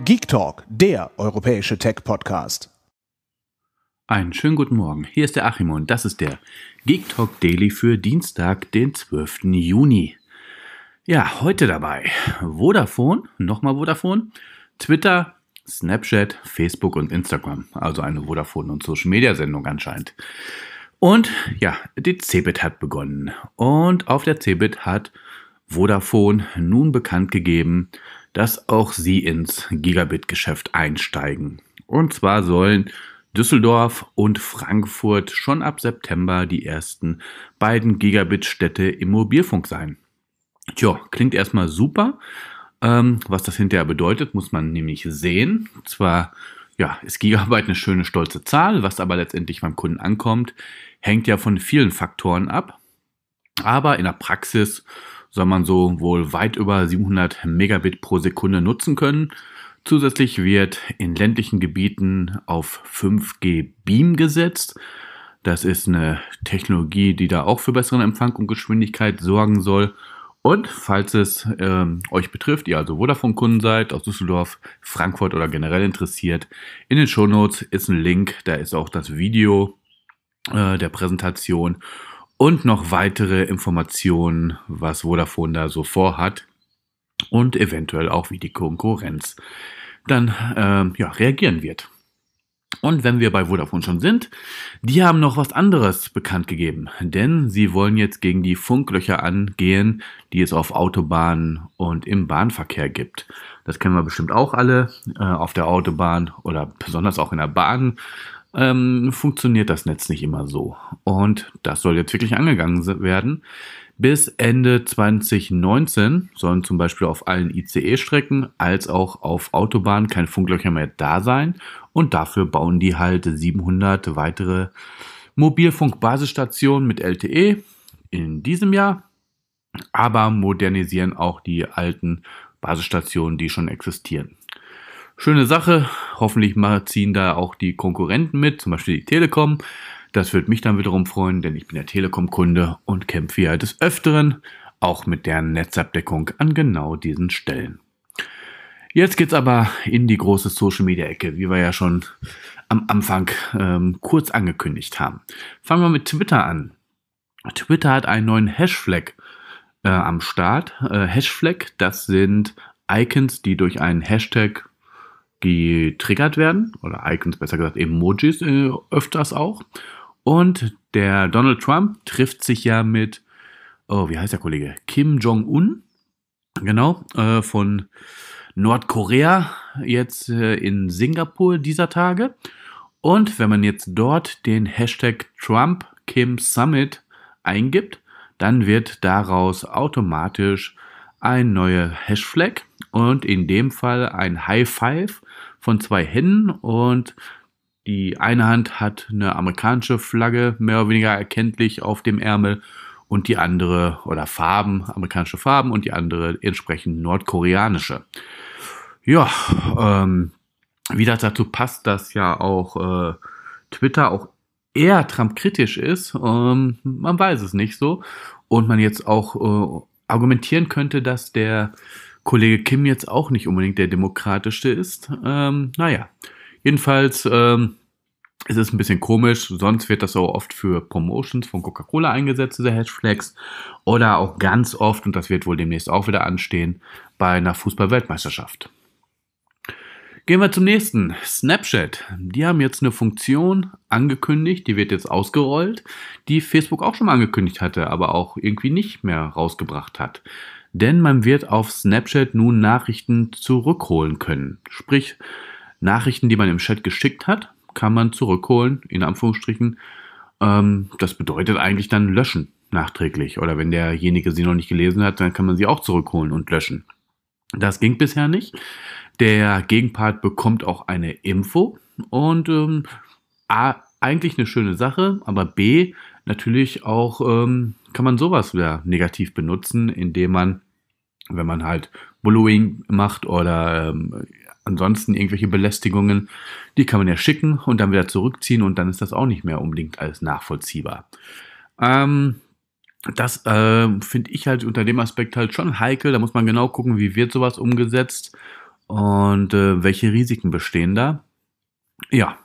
Geek Talk, der europäische Tech-Podcast. Einen schönen guten Morgen. Hier ist der Achim und das ist der Geek Talk Daily für Dienstag, den 12. Juni. Ja, heute dabei Vodafone, nochmal Vodafone, Twitter, Snapchat, Facebook und Instagram. Also eine Vodafone- und Social-Media-Sendung anscheinend. Und ja, die CeBIT hat begonnen. Und auf der CeBIT hat Vodafone nun bekannt gegeben, dass auch sie ins Gigabit-Geschäft einsteigen. Und zwar sollen Düsseldorf und Frankfurt schon ab September die ersten beiden Gigabit-Städte im Mobilfunk sein. Tja, klingt erstmal super. Ähm, was das hinterher bedeutet, muss man nämlich sehen. zwar ja, ist Gigabyte eine schöne, stolze Zahl, was aber letztendlich beim Kunden ankommt, hängt ja von vielen Faktoren ab. Aber in der Praxis soll man so wohl weit über 700 Megabit pro Sekunde nutzen können. Zusätzlich wird in ländlichen Gebieten auf 5G Beam gesetzt. Das ist eine Technologie, die da auch für besseren Empfang und Geschwindigkeit sorgen soll. Und falls es ähm, euch betrifft, ihr also Vodafone-Kunden seid, aus Düsseldorf, Frankfurt oder generell interessiert, in den Shownotes ist ein Link, da ist auch das Video äh, der Präsentation und noch weitere Informationen, was Vodafone da so vorhat und eventuell auch wie die Konkurrenz dann ähm, ja, reagieren wird. Und wenn wir bei Vodafone schon sind, die haben noch was anderes bekannt gegeben, denn sie wollen jetzt gegen die Funklöcher angehen, die es auf Autobahnen und im Bahnverkehr gibt. Das kennen wir bestimmt auch alle äh, auf der Autobahn oder besonders auch in der Bahn ähm, funktioniert das Netz nicht immer so. Und das soll jetzt wirklich angegangen werden. Bis Ende 2019 sollen zum Beispiel auf allen ICE-Strecken als auch auf Autobahnen keine Funklöcher mehr da sein. Und dafür bauen die halt 700 weitere Mobilfunkbasisstationen mit LTE in diesem Jahr. Aber modernisieren auch die alten Basisstationen, die schon existieren. Schöne Sache. Hoffentlich ziehen da auch die Konkurrenten mit, zum Beispiel die Telekom. Das würde mich dann wiederum freuen, denn ich bin ja Telekom-Kunde und kämpfe ja des Öfteren auch mit der Netzabdeckung an genau diesen Stellen. Jetzt geht's aber in die große Social Media Ecke, wie wir ja schon am Anfang ähm, kurz angekündigt haben. Fangen wir mit Twitter an. Twitter hat einen neuen Hashflag äh, am Start. Äh, Hashflag, das sind Icons, die durch einen Hashtag getriggert werden, oder Icons besser gesagt, Emojis äh, öfters auch. Und der Donald Trump trifft sich ja mit, oh, wie heißt der Kollege? Kim Jong-un, genau, äh, von Nordkorea, jetzt äh, in Singapur dieser Tage. Und wenn man jetzt dort den Hashtag Trump Kim Summit eingibt, dann wird daraus automatisch ein neuer Hashflag und in dem Fall ein High Five von zwei Händen und die eine Hand hat eine amerikanische Flagge mehr oder weniger erkenntlich auf dem Ärmel und die andere oder Farben, amerikanische Farben und die andere entsprechend nordkoreanische. Ja, ähm, wie das dazu passt, dass ja auch äh, Twitter auch eher Trump-kritisch ist, ähm, man weiß es nicht so. Und man jetzt auch äh, argumentieren könnte, dass der Kollege Kim jetzt auch nicht unbedingt der demokratischste ist. Ähm, naja, jedenfalls ähm, es ist ein bisschen komisch. Sonst wird das so oft für Promotions von Coca-Cola eingesetzt, diese Hashflags. Oder auch ganz oft, und das wird wohl demnächst auch wieder anstehen, bei einer Fußballweltmeisterschaft. weltmeisterschaft Gehen wir zum nächsten. Snapchat. Die haben jetzt eine Funktion angekündigt, die wird jetzt ausgerollt, die Facebook auch schon mal angekündigt hatte, aber auch irgendwie nicht mehr rausgebracht hat. Denn man wird auf Snapchat nun Nachrichten zurückholen können. Sprich, Nachrichten, die man im Chat geschickt hat, kann man zurückholen, in Anführungsstrichen. Ähm, das bedeutet eigentlich dann löschen nachträglich. Oder wenn derjenige sie noch nicht gelesen hat, dann kann man sie auch zurückholen und löschen. Das ging bisher nicht. Der Gegenpart bekommt auch eine Info und ähm, A, eigentlich eine schöne Sache, aber B, natürlich auch ähm, kann man sowas wieder negativ benutzen, indem man, wenn man halt Bullying macht oder ähm, ansonsten irgendwelche Belästigungen, die kann man ja schicken und dann wieder zurückziehen und dann ist das auch nicht mehr unbedingt alles nachvollziehbar. Ähm, das äh, finde ich halt unter dem Aspekt halt schon heikel. Da muss man genau gucken, wie wird sowas umgesetzt und äh, welche Risiken bestehen da? Ja,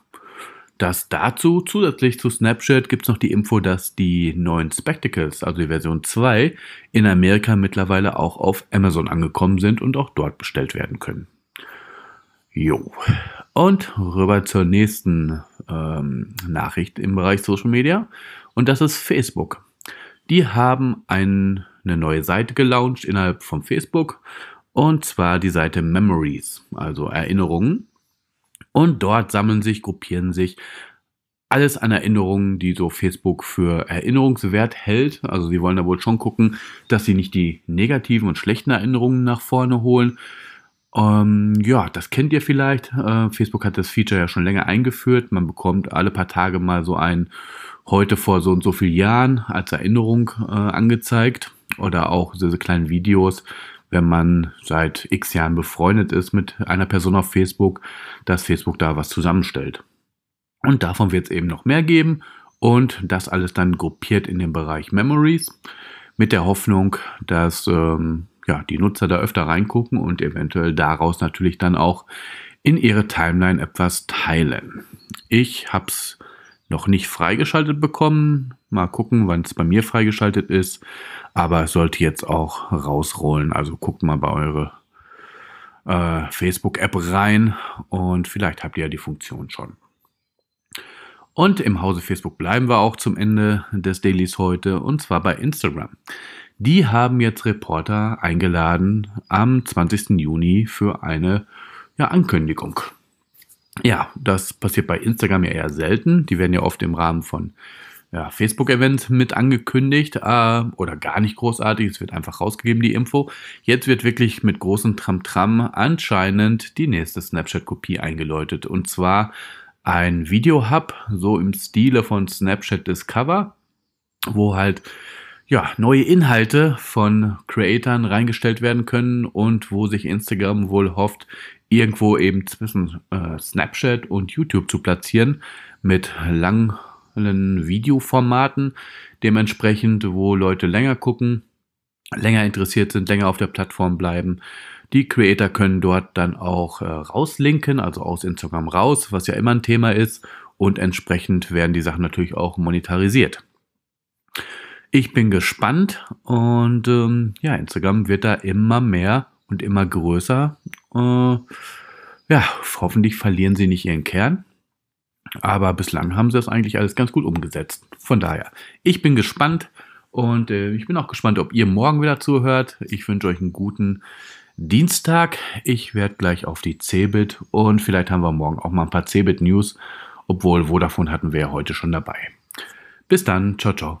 das dazu. Zusätzlich zu Snapchat gibt es noch die Info, dass die neuen Spectacles, also die Version 2, in Amerika mittlerweile auch auf Amazon angekommen sind und auch dort bestellt werden können. Jo. Und rüber zur nächsten ähm, Nachricht im Bereich Social Media. Und das ist Facebook. Die haben ein, eine neue Seite gelauncht innerhalb von Facebook und zwar die Seite Memories, also Erinnerungen. Und dort sammeln sich, gruppieren sich alles an Erinnerungen, die so Facebook für erinnerungswert hält. Also sie wollen da wohl schon gucken, dass sie nicht die negativen und schlechten Erinnerungen nach vorne holen. Ähm, ja, das kennt ihr vielleicht. Äh, Facebook hat das Feature ja schon länger eingeführt. Man bekommt alle paar Tage mal so ein heute vor so und so vielen Jahren als Erinnerung äh, angezeigt oder auch diese kleinen Videos, wenn man seit x Jahren befreundet ist mit einer Person auf Facebook, dass Facebook da was zusammenstellt. Und davon wird es eben noch mehr geben und das alles dann gruppiert in den Bereich Memories mit der Hoffnung, dass ähm, ja, die Nutzer da öfter reingucken und eventuell daraus natürlich dann auch in ihre Timeline etwas teilen. Ich habe es noch nicht freigeschaltet bekommen. Mal gucken, wann es bei mir freigeschaltet ist. Aber es sollte jetzt auch rausrollen. Also guckt mal bei eure äh, Facebook-App rein und vielleicht habt ihr ja die Funktion schon. Und im Hause Facebook bleiben wir auch zum Ende des Dailies heute und zwar bei Instagram. Die haben jetzt Reporter eingeladen am 20. Juni für eine ja, Ankündigung. Ja, das passiert bei Instagram ja eher selten. Die werden ja oft im Rahmen von ja, Facebook-Events mit angekündigt äh, oder gar nicht großartig. Es wird einfach rausgegeben, die Info. Jetzt wird wirklich mit großem Tram-Tram anscheinend die nächste Snapchat-Kopie eingeläutet. Und zwar ein Video-Hub, so im Stile von Snapchat Discover, wo halt ja, neue Inhalte von Creatern reingestellt werden können und wo sich Instagram wohl hofft, irgendwo eben zwischen äh, Snapchat und YouTube zu platzieren mit langen Videoformaten, dementsprechend, wo Leute länger gucken, länger interessiert sind, länger auf der Plattform bleiben. Die Creator können dort dann auch äh, rauslinken, also aus Instagram raus, was ja immer ein Thema ist. Und entsprechend werden die Sachen natürlich auch monetarisiert. Ich bin gespannt und ähm, ja, Instagram wird da immer mehr und immer größer. Äh, ja, hoffentlich verlieren sie nicht ihren Kern. Aber bislang haben sie das eigentlich alles ganz gut umgesetzt. Von daher, ich bin gespannt und äh, ich bin auch gespannt, ob ihr morgen wieder zuhört. Ich wünsche euch einen guten Dienstag. Ich werde gleich auf die Cebit und vielleicht haben wir morgen auch mal ein paar Cebit News, obwohl Vodafone hatten wir ja heute schon dabei. Bis dann, ciao, ciao